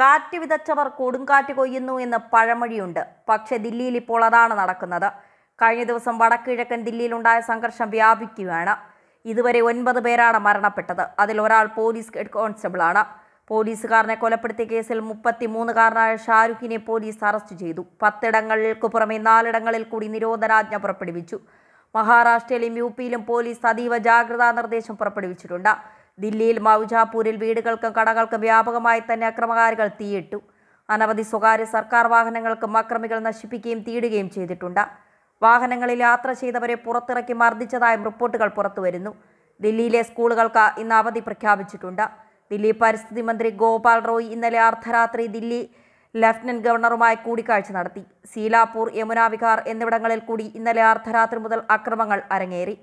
കാറ്റ് വിതച്ചവർ കൊടുങ്കാറ്റ് കൊയ്യുന്നു എന്ന് പഴമൊഴിയുണ്ട് പക്ഷെ ദില്ലിയിൽ ഇപ്പോൾ അതാണ് നടക്കുന്നത് കഴിഞ്ഞ ദിവസം വടക്കിഴക്കൻ ദില്ലിയിലുണ്ടായ സംഘർഷം വ്യാപിക്കുകയാണ് ഇതുവരെ ഒൻപത് പേരാണ് മരണപ്പെട്ടത് അതിൽ ഒരാൾ പോലീസ് ഹെഡ് കോൺസ്റ്റബിളാണ് പോലീസുകാരനെ കൊലപ്പെടുത്തിയ കേസിൽ മൂന്നുകാരനായ ഷാരൂഖിനെ പോലീസ് അറസ്റ്റ് ചെയ്തു പത്തിടങ്ങൾക്ക് പുറമെ നാലിടങ്ങളിൽ കൂടി നിരോധനാജ്ഞ പുറപ്പെടുവിച്ചു മഹാരാഷ്ട്രയിലും യു പിയിലും പോലീസ് അതീവ ജാഗ്രതാ നിർദ്ദേശം പുറപ്പെടുവിച്ചിട്ടുണ്ട് ദില്ലിയിൽ മൗജാപൂരിൽ വീടുകൾക്കും കടകൾക്കും വ്യാപകമായി തന്നെ അക്രമകാരികൾ തീയിട്ടു അനവധി സ്വകാര്യ സർക്കാർ വാഹനങ്ങൾക്കും അക്രമികൾ നശിപ്പിക്കുകയും തീടുകയും ചെയ്തിട്ടുണ്ട് വാഹനങ്ങളിൽ യാത്ര ചെയ്തവരെ പുറത്തിറക്കി മർദ്ദിച്ചതായും റിപ്പോർട്ടുകൾ പുറത്തുവരുന്നു ദില്ലിയിലെ സ്കൂളുകൾക്ക് ഇന്ന് അവധി പ്രഖ്യാപിച്ചിട്ടുണ്ട് ദില്ലി പരിസ്ഥിതി മന്ത്രി ഗോപാൽ റോയ് ഇന്നലെ അർദ്ധരാത്രി ദില്ലി ലഫ്റ്റനന്റ് ഗവർണറുമായി കൂടിക്കാഴ്ച നടത്തി സീലാപൂർ യമുന വിഹാർ എന്നിവിടങ്ങളിൽ കൂടി ഇന്നലെ അർദ്ധരാത്രി മുതൽ അക്രമങ്ങൾ അരങ്ങേറി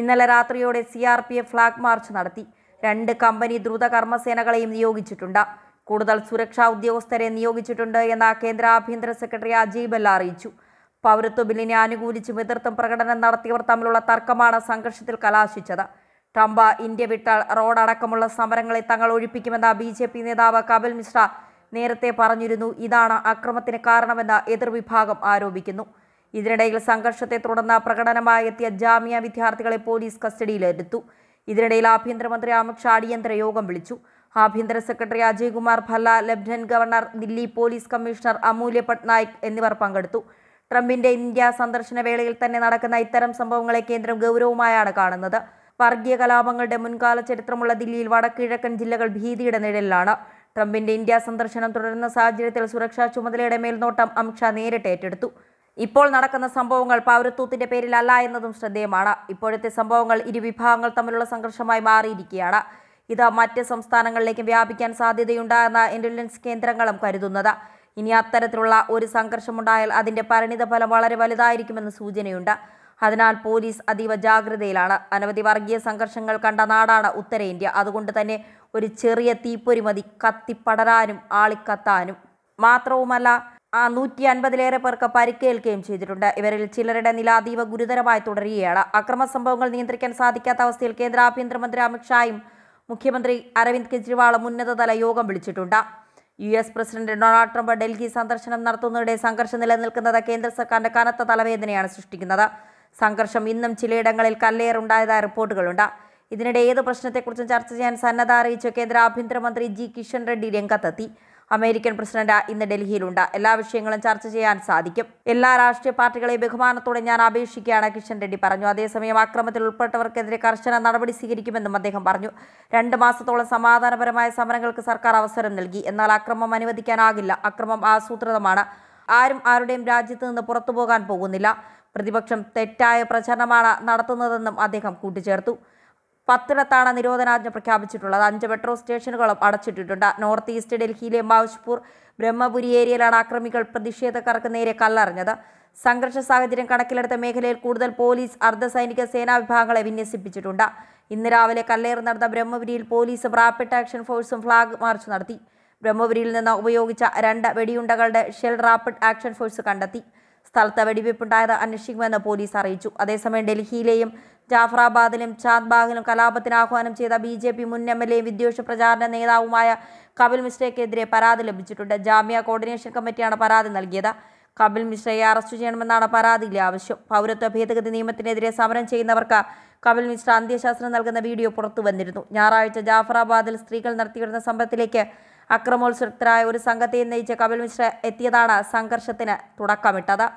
ഇന്നലെ രാത്രിയോടെ C R P F flag march നടത്തി രണ്ട് കമ്പനി ദ്രുത കർമ്മസേനകളെയും നിയോഗിച്ചിട്ടുണ്ട് കൂടുതൽ സുരക്ഷാ ഉദ്യോഗസ്ഥരെ നിയോഗിച്ചിട്ടുണ്ട് എന്ന് കേന്ദ്ര ആഭ്യന്തര സെക്രട്ടറി അജയ് ബെല്ല അറിയിച്ചു പൗരത്വ ബില്ലിനെ അനുകൂലിച്ചും എതിർത്തും പ്രകടനം നടത്തിയവർ തമ്മിലുള്ള തർക്കമാണ് സംഘർഷത്തിൽ കലാശിച്ചത് ട്രംപ് ഇന്ത്യ വിട്ടാൽ റോഡ് അടക്കമുള്ള സമരങ്ങളെ തങ്ങൾ ഒഴിപ്പിക്കുമെന്ന ബി ജെ പി നേതാവ് കപിൽ മിശ്ര നേരത്തെ പറഞ്ഞിരുന്നു ഇതാണ് അക്രമത്തിന് കാരണമെന്ന് എതിർവിഭാഗം ആരോപിക്കുന്നു ഇതിനിടയിൽ സംഘർഷത്തെ തുടർന്ന് പ്രകടനമായെത്തിയ ജാമ്യ വിദ്യാർത്ഥികളെ പോലീസ് കസ്റ്റഡിയിലെടുത്തു ഇതിനിടയിൽ ആഭ്യന്തരമന്ത്രി അമിത്ഷാ അടിയന്തര യോഗം വിളിച്ചു ആഭ്യന്തര secretary Ajay Kumar Bhalla lieutenant governor Delhi police commissioner Amulya Patnaik എന്നിവർ പങ്കെടുത്തു ട്രംപിന്റെ ഇന്ത്യ സന്ദർശന വേളയിൽ തന്നെ നടക്കുന്ന ഇത്തരം സംഭവങ്ങളെ കേന്ദ്രം ഗൗരവമായാണ് കാണുന്നത് വർഗീയ കലാപങ്ങളുടെ മുൻകാല ചരിത്രമുള്ള ദില്ലിയിൽ വടക്കിഴക്കൻ ജില്ലകൾ ഭീതിയുടെ നിഴലിലാണ് ട്രംപിന്റെ ഇന്ത്യ സന്ദർശനം തുടരുന്ന സാഹചര്യത്തിൽ സുരക്ഷാ ചുമതലയുടെ മേൽനോട്ടം അമിത്ഷാ നേരിട്ട് ഏറ്റെടുത്തു ഇപ്പോൾ നടക്കുന്ന സംഭവങ്ങൾ പൗരത്വത്തിന്റെ പേരിലല്ല എന്നതും ശ്രദ്ധേയമാണ് ഇപ്പോഴത്തെ സംഭവങ്ങൾ ഇരുവിഭാഗങ്ങൾ തമ്മിലുള്ള സംഘർഷമായി മാറിയിരിക്കുകയാണ് ഇത് മറ്റ് സംസ്ഥാനങ്ങളിലേക്ക് വ്യാപിക്കാൻ സാധ്യതയുണ്ടായെന്ന ഇന്റലിജൻസ് കേന്ദ്രങ്ങളും കരുതുന്നത് ഇനി അത്തരത്തിലുള്ള ഒരു സംഘർഷമുണ്ടായാൽ അതിന്റെ പരിണിത ഫലം വളരെ വലുതായിരിക്കുമെന്ന് സൂചനയുണ്ട് അതിനാൽ പോലീസ് അതീവ ജാഗ്രതയിലാണ് അനവധി വർഗീയ സംഘർഷങ്ങൾ കണ്ട നാടാണ് ഉത്തരേന്ത്യ അതുകൊണ്ട് തന്നെ ഒരു ചെറിയ തീപ്പൊരിമതി കത്തിപ്പടരാനും ആളിക്കത്താനും മാത്രവുമല്ല ആ നൂറ്റി അൻപതിലേറെ പേർക്ക് പരിക്കേൽക്കുകയും ചെയ്തിട്ടുണ്ട് ഇവരിൽ ചിലരുടെ നില അതീവ ഗുരുതരമായി തുടരുകയാണ് അക്രമ സംഭവങ്ങൾ നിയന്ത്രിക്കാൻ സാധിക്കാത്ത അവസ്ഥയിൽ കേന്ദ്ര ആഭ്യന്തരമന്ത്രി അമിത്ഷായും മുഖ്യമന്ത്രി അരവിന്ദ് കെജ്രിവാളും ഉന്നതതല യോഗം വിളിച്ചിട്ടുണ്ട് U S president Donald Trump Delhi സന്ദർശനം നടത്തുന്നതിനിടെ സംഘർഷം നിലനിൽക്കുന്നത് കേന്ദ്ര സർക്കാരിന്റെ കനത്ത തലവേദനയാണ് സൃഷ്ടിക്കുന്നത് സംഘർഷം ഇന്നും ചിലയിടങ്ങളിൽ കല്ലേറുണ്ടായതായ റിപ്പോർട്ടുകളുണ്ട് ഇതിനിടെ ഏത് പ്രശ്നത്തെക്കുറിച്ചും ചർച്ച ചെയ്യാൻ സന്നദ്ധ അറിയിച്ച കേന്ദ്ര ആഭ്യന്തരമന്ത്രി ജി കിഷൻ റെഡ്ഡി രംഗത്തെത്തി അമേരിക്കൻ പ്രസിഡന്റ് ഇന്ന് ഡൽഹിയിലുണ്ട് എല്ലാ വിഷയങ്ങളും ചർച്ച ചെയ്യാൻ സാധിക്കും എല്ലാ രാഷ്ട്രീയ പാർട്ടികളെയും ബഹുമാനത്തോടെ ഞാൻ അപേക്ഷിക്കുകയാണ് കിഷൻ റെഡ്ഡി പറഞ്ഞു അതേസമയം അക്രമത്തിൽ ഉൾപ്പെട്ടവർക്കെതിരെ കർശന നടപടി സ്വീകരിക്കുമെന്നും അദ്ദേഹം പറഞ്ഞു രണ്ട് മാസത്തോളം സമാധാനപരമായ സമരങ്ങൾക്ക് സർക്കാർ അവസരം നൽകി എന്നാൽ അക്രമം അനുവദിക്കാനാകില്ല അക്രമം ആസൂത്രിതമാണ് ആരും ആരുടെയും രാജ്യത്ത് നിന്ന് പുറത്തു പോകാൻ പോകുന്നില്ല പ്രതിപക്ഷം തെറ്റായ പ്രചരണമാണ് നടത്തുന്നതെന്നും അദ്ദേഹം കൂട്ടിച്ചേർത്തു പത്തിടത്താണ് നിരോധനാജ്ഞ പ്രഖ്യാപിച്ചിട്ടുള്ളത് അഞ്ച് മെട്രോ സ്റ്റേഷനുകളും അടച്ചിട്ടിട്ടുണ്ട് നോർത്ത് ഈസ്റ്റ് ഡൽഹിയിലെ മാവ്ജ്പൂർ ബ്രഹ്മപുരി ഏരിയയിലാണ് അക്രമികൾ പ്രതിഷേധക്കാർക്ക് നേരെ കല്ലറിഞ്ഞത് സംഘർഷ സാഹചര്യം കണക്കിലെടുത്ത മേഖലയിൽ കൂടുതൽ പോലീസ് അർദ്ധസൈനിക സേനാ വിഭാഗങ്ങളെ വിന്യസിപ്പിച്ചിട്ടുണ്ട് ഇന്ന് രാവിലെ കല്ലേറി നടന്ന ബ്രഹ്മപുരിയിൽ പോലീസും റാപ്പിഡ് ആക്ഷൻ ഫോഴ്സും ഫ്ളാഗ് മാർച്ച് നടത്തി ബ്രഹ്മപുരിയിൽ നിന്ന് ഉപയോഗിച്ച രണ്ട് വെടിയുണ്ടകളുടെ ഷെൽ റാപ്പിഡ് ആക്ഷൻ ഫോഴ്സ് കണ്ടെത്തി സ്ഥലത്ത് വെടിവയ്പ്പുണ്ടായത് അന്വേഷിക്കുമെന്ന് പോലീസ് അറിയിച്ചു അതേസമയം ഡൽഹിയിലെയും ജാഫറാബാദിലും ചാത്ബാഗിലും കലാപത്തിന് ആഹ്വാനം ചെയ്ത ബി ജെ പി മുൻ എം എൽ എയും വിദ്വേഷ പ്രചാരണ നേതാവുമായ കപിൽ മിശ്രയ്ക്കെതിരെ പരാതി ലഭിച്ചിട്ടുണ്ട് ജാമ്യ കോർഡിനേഷൻ കമ്മിറ്റിയാണ് പരാതി നൽകിയത് കപിൽ മിശ്രയെ അറസ്റ്റ് ചെയ്യണമെന്നാണ് പരാതിയിലെ ആവശ്യം പൗരത്വ ഭേദഗതി നിയമത്തിനെതിരെ സമരം ചെയ്യുന്നവർക്ക് കപിൽ മിശ്ര അന്ത്യശാസ്ത്രം നൽകുന്ന വീഡിയോ പുറത്തു വന്നിരുന്നു ഞായറാഴ്ച ജാഫറാബാദിൽ സ്ത്രീകൾ നടത്തിവരുന്ന സമരത്തിലേക്ക് അക്രമോത്സുക്തരായ ഒരു സംഘത്തെയും നയിച്ച് കപിൽ മിശ്ര എത്തിയതാണ് സംഘർഷത്തിന് തുടക്കമിട്ടത്